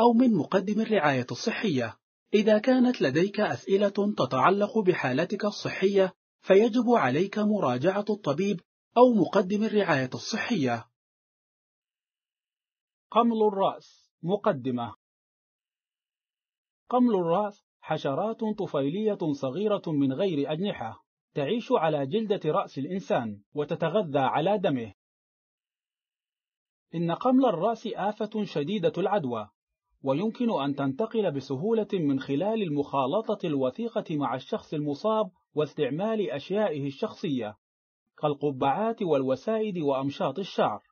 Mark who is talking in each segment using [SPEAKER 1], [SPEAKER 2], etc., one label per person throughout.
[SPEAKER 1] أو من مقدم الرعاية الصحية. إذا كانت لديك أسئلة تتعلق بحالتك الصحية، فيجب عليك مراجعة الطبيب أو مقدم الرعاية الصحية. قمل الرأس مقدمة قمل الرأس حشرات طفيلية صغيرة من غير أجنحة، تعيش على جلدة رأس الإنسان وتتغذى على دمه. إن قمل الرأس آفة شديدة العدوى، ويمكن أن تنتقل بسهولة من خلال المخالطة الوثيقة مع الشخص المصاب واستعمال أشيائه الشخصية كالقبعات والوسائد وأمشاط الشعر.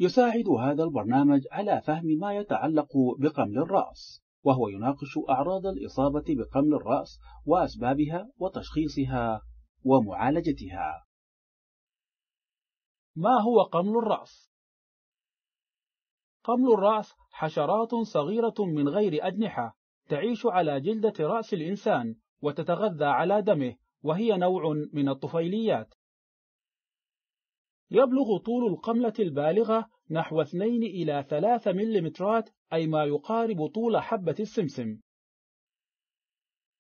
[SPEAKER 1] يساعد هذا البرنامج على فهم ما يتعلق بقمل الرأس، وهو يناقش أعراض الإصابة بقمل الرأس وأسبابها وتشخيصها ومعالجتها. ما هو قمل الرأس؟ طمل الرأس حشرات صغيرة من غير أجنحة تعيش على جلدة رأس الإنسان وتتغذى على دمه وهي نوع من الطفيليات يبلغ طول القملة البالغة نحو 2 إلى 3 مليمترات أي ما يقارب طول حبة السمسم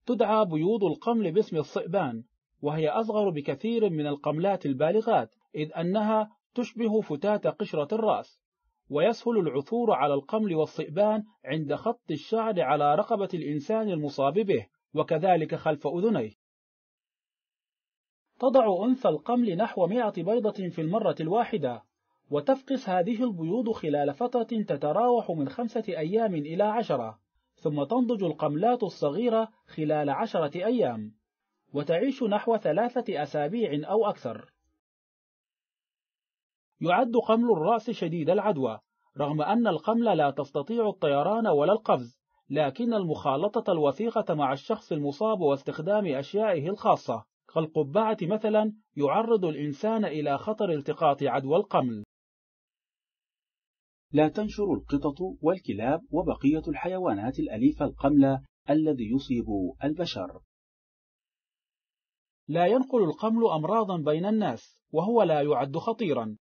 [SPEAKER 1] تدعى بيوض القمل باسم الصئبان وهي أصغر بكثير من القملات البالغات إذ أنها تشبه فتات قشرة الرأس ويسهل العثور على القمل والصئبان عند خط الشعر على رقبة الإنسان المصاب به وكذلك خلف أذنيه تضع أنثى القمل نحو 100 بيضة في المرة الواحدة وتفقس هذه البيوض خلال فترة تتراوح من خمسة أيام إلى عشرة ثم تنضج القملات الصغيرة خلال عشرة أيام وتعيش نحو ثلاثة أسابيع أو أكثر يعد قمل الرأس شديد العدوى رغم أن القمل لا تستطيع الطيران ولا القفز لكن المخالطة الوثيقة مع الشخص المصاب واستخدام أشيائه الخاصة كالقبعة مثلا يعرض الإنسان إلى خطر التقاط عدوى القمل لا تنشر القطط والكلاب وبقية الحيوانات الأليفة القمل الذي يصيب البشر لا ينقل القمل أمراضا بين الناس وهو لا يعد خطيرا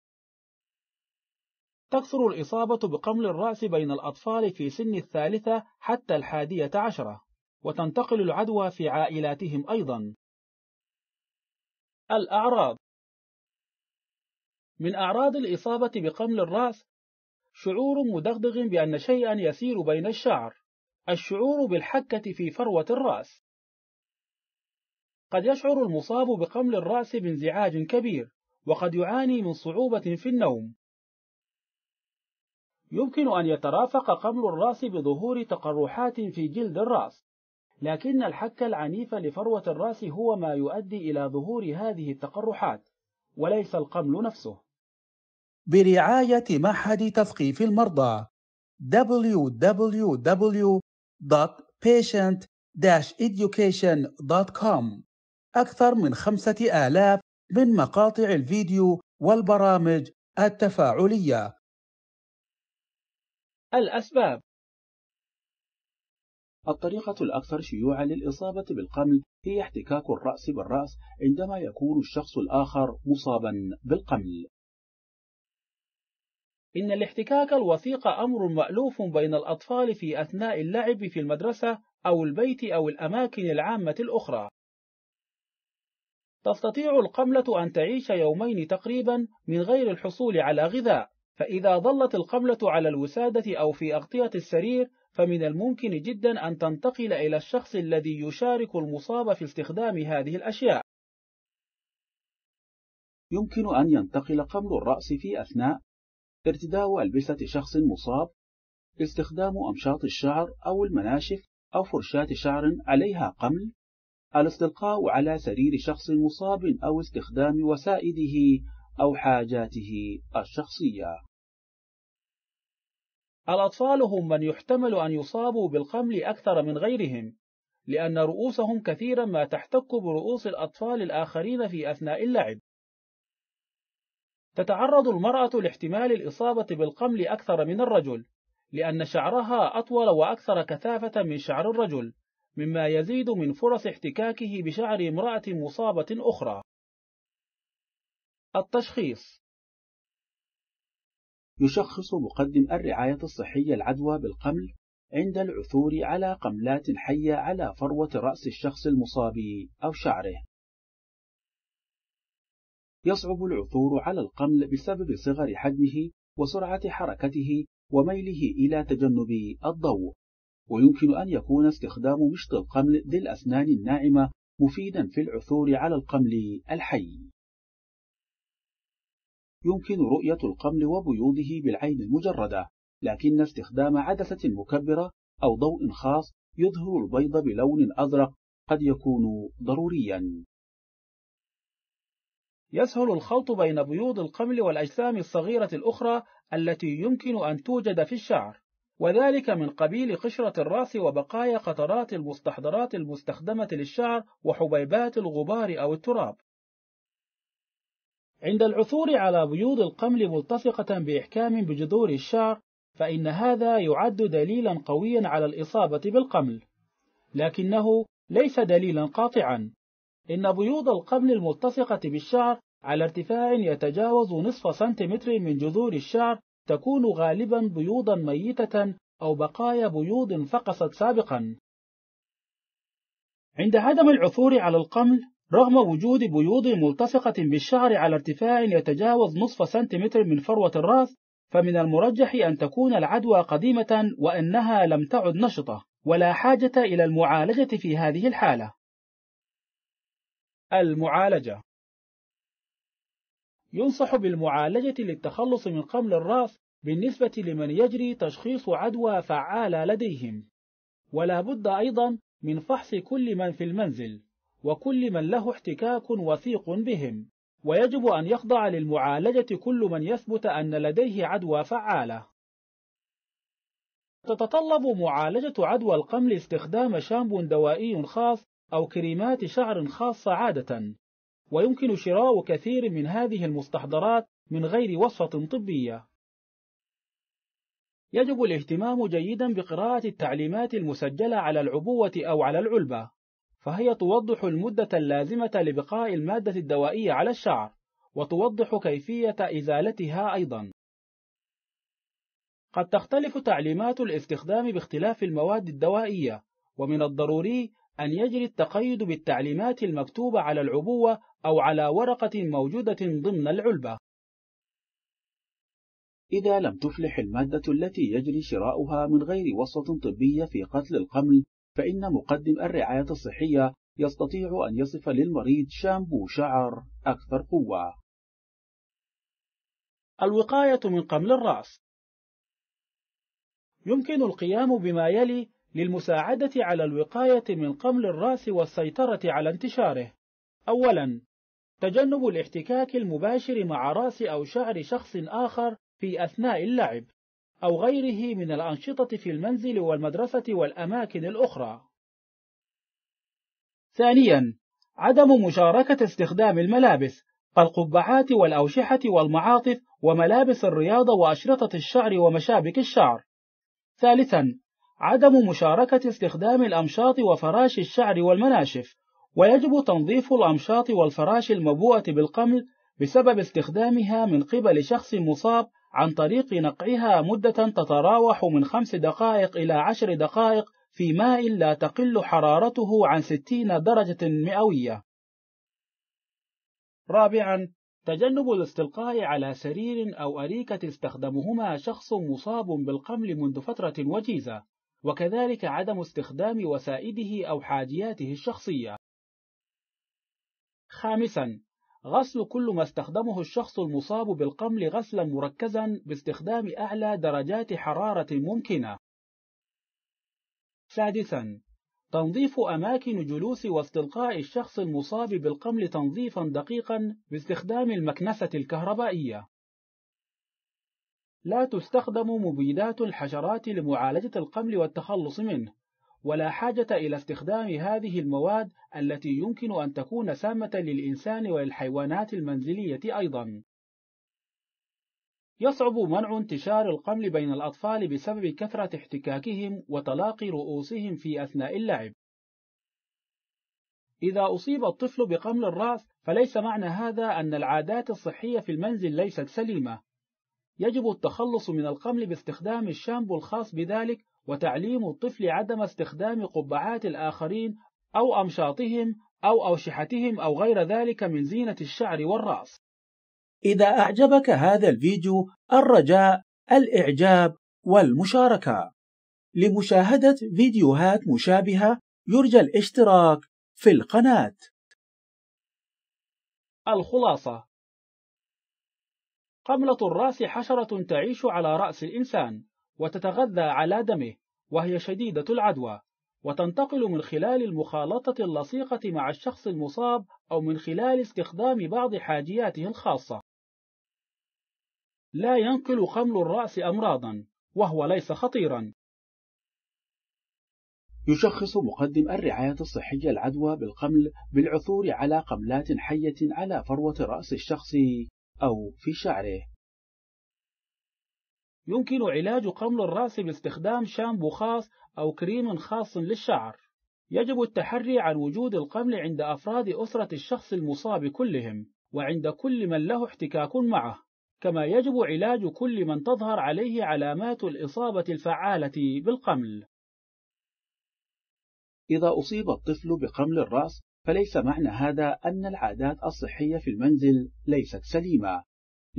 [SPEAKER 1] تكثر الإصابة بقمل الرأس بين الأطفال في سن الثالثة حتى الحادية عشرة وتنتقل العدوى في عائلاتهم أيضا الأعراض من أعراض الإصابة بقمل الرأس شعور مدغدغ بأن شيئا يسير بين الشعر الشعور بالحكة في فروة الرأس قد يشعر المصاب بقمل الرأس بانزعاج كبير وقد يعاني من صعوبة في النوم يمكن أن يترافق قمل الرأس بظهور تقرحات في جلد الرأس لكن الحك العنيف لفروة الرأس هو ما يؤدي إلى ظهور هذه التقرحات وليس القمل نفسه برعاية معهد تثقيف المرضى www.patient-education.com أكثر من خمسة آلاف من مقاطع الفيديو والبرامج التفاعلية الأسباب الطريقة الأكثر شيوعا للإصابة بالقمل هي احتكاك الرأس بالرأس عندما يكون الشخص الآخر مصابا بالقمل إن الاحتكاك الوثيق أمر مألوف بين الأطفال في أثناء اللعب في المدرسة أو البيت أو الأماكن العامة الأخرى تستطيع القملة أن تعيش يومين تقريبا من غير الحصول على غذاء فإذا ظلت القبلة على الوسادة أو في أغطية السرير فمن الممكن جدا أن تنتقل إلى الشخص الذي يشارك المصاب في استخدام هذه الأشياء يمكن أن ينتقل قبل الرأس في أثناء ارتداء ألبسة شخص مصاب استخدام أمشاط الشعر أو المناشف أو فرشاة شعر عليها قمل الاستلقاء على سرير شخص مصاب أو استخدام وسائده أو حاجاته الشخصية الأطفال هم من يحتمل أن يصابوا بالقمل أكثر من غيرهم لأن رؤوسهم كثيرا ما تحتك برؤوس الأطفال الآخرين في أثناء اللعب تتعرض المرأة لاحتمال الإصابة بالقمل أكثر من الرجل لأن شعرها أطول وأكثر كثافة من شعر الرجل مما يزيد من فرص احتكاكه بشعر امرأة مصابة أخرى التشخيص يشخص مقدم الرعاية الصحية العدوى بالقمل عند العثور على قملات حية على فروة رأس الشخص المصاب أو شعره. يصعب العثور على القمل بسبب صغر حجمه وسرعة حركته وميله إلى تجنب الضوء، ويمكن أن يكون استخدام مشط القمل ذي الأسنان الناعمة مفيدا في العثور على القمل الحي. يمكن رؤية القمل وبيوضه بالعين المجردة لكن استخدام عدسة مكبرة أو ضوء خاص يظهر البيض بلون أزرق قد يكون ضروريا يسهل الخلط بين بيوض القمل والأجسام الصغيرة الأخرى التي يمكن أن توجد في الشعر وذلك من قبيل قشرة الرأس وبقايا قطرات المستحضرات المستخدمة للشعر وحبيبات الغبار أو التراب عند العثور على بيوض القمل ملتصقة بإحكام بجذور الشعر فإن هذا يعد دليلا قويا على الإصابة بالقمل لكنه ليس دليلا قاطعا إن بيوض القمل الملتصقة بالشعر على ارتفاع يتجاوز نصف سنتيمتر من جذور الشعر تكون غالبا بيوضا ميتة أو بقايا بيوض فقست سابقا عند عدم العثور على القمل رغم وجود بيوض ملتصقة بالشعر على ارتفاع يتجاوز نصف سنتيمتر من فروة الرأس فمن المرجح أن تكون العدوى قديمة وأنها لم تعد نشطة ولا حاجة إلى المعالجة في هذه الحالة المعالجة ينصح بالمعالجة للتخلص من قمل الرأس بالنسبة لمن يجري تشخيص عدوى فعالة لديهم ولا بد أيضا من فحص كل من في المنزل وكل من له احتكاك وثيق بهم ويجب أن يخضع للمعالجة كل من يثبت أن لديه عدوى فعالة تتطلب معالجة عدوى القمل استخدام شامبو دوائي خاص أو كريمات شعر خاصة عادة ويمكن شراء كثير من هذه المستحضرات من غير وصفة طبية يجب الاهتمام جيدا بقراءة التعليمات المسجلة على العبوة أو على العلبة فهي توضح المدة اللازمة لبقاء المادة الدوائية على الشعر وتوضح كيفية إزالتها أيضا قد تختلف تعليمات الاستخدام باختلاف المواد الدوائية ومن الضروري أن يجري التقيد بالتعليمات المكتوبة على العبوة أو على ورقة موجودة ضمن العلبة إذا لم تفلح المادة التي يجري شراؤها من غير وسط طبية في قتل القمل فإن مقدم الرعاية الصحية يستطيع أن يصف للمريض شامبو شعر أكثر قوة. الوقاية من قمل الرأس يمكن القيام بما يلي للمساعدة على الوقاية من قمل الرأس والسيطرة على انتشاره. أولاً: تجنب الاحتكاك المباشر مع رأس أو شعر شخص آخر في أثناء اللعب. أو غيره من الأنشطة في المنزل والمدرسة والأماكن الأخرى ثانيا عدم مشاركة استخدام الملابس القبعات والأوشحة والمعاطف وملابس الرياضة وأشرطة الشعر ومشابك الشعر ثالثا عدم مشاركة استخدام الأمشاط وفراش الشعر والمناشف ويجب تنظيف الأمشاط والفراش المبوءة بالقمل بسبب استخدامها من قبل شخص مصاب عن طريق نقعها مدة تتراوح من خمس دقائق إلى عشر دقائق في ماء لا تقل حرارته عن 60 درجة مئوية. رابعاً: تجنب الاستلقاء على سرير أو أريكة استخدمهما شخص مصاب بالقمل منذ فترة وجيزة، وكذلك عدم استخدام وسائده أو حاجياته الشخصية. خامساً: غسل كل ما استخدمه الشخص المصاب بالقمل غسلا مركزا باستخدام أعلى درجات حرارة ممكنة. سادسا تنظيف أماكن جلوس واستلقاء الشخص المصاب بالقمل تنظيفا دقيقا باستخدام المكنسة الكهربائية. لا تستخدم مبيدات الحشرات لمعالجة القمل والتخلص منه، ولا حاجة إلى استخدام هذه المواد التي يمكن أن تكون سامة للإنسان وللحيوانات المنزلية أيضا يصعب منع انتشار القمل بين الأطفال بسبب كثرة احتكاكهم وتلاقي رؤوسهم في أثناء اللعب إذا أصيب الطفل بقمل الرأس فليس معنى هذا أن العادات الصحية في المنزل ليست سليمة يجب التخلص من القمل باستخدام الشامبو الخاص بذلك وتعليم الطفل عدم استخدام قبعات الآخرين أو أمشاطهم أو أوشحتهم أو غير ذلك من زينة الشعر والرأس إذا أعجبك هذا الفيديو الرجاء الإعجاب والمشاركة لمشاهدة فيديوهات مشابهة يرجى الاشتراك في القناة الخلاصة قملة الرأس حشرة تعيش على رأس الإنسان وتتغذى على دمه وهي شديدة العدوى وتنتقل من خلال المخالطة اللصيقة مع الشخص المصاب أو من خلال استخدام بعض حاجياته الخاصة لا ينقل خمل الرأس أمراضا وهو ليس خطيرا يشخص مقدم الرعاية الصحية العدوى بالقمل بالعثور على قملات حية على فروة رأس الشخص أو في شعره يمكن علاج قمل الرأس باستخدام شامبو خاص أو كريم خاص للشعر يجب التحري عن وجود القمل عند أفراد أسرة الشخص المصاب كلهم وعند كل من له احتكاك معه كما يجب علاج كل من تظهر عليه علامات الإصابة الفعالة بالقمل إذا أصيب الطفل بقمل الرأس فليس معنى هذا أن العادات الصحية في المنزل ليست سليمة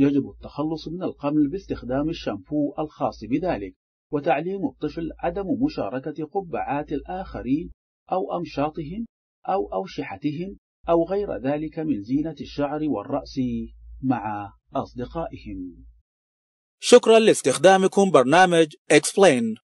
[SPEAKER 1] يجب التخلص من القمل باستخدام الشامبو الخاص بذلك وتعليم الطفل عدم مشاركة قبعات الآخرين أو أمشاطهم أو أوشحتهم أو غير ذلك من زينة الشعر والرأس مع أصدقائهم شكرا لاستخدامكم برنامج Explain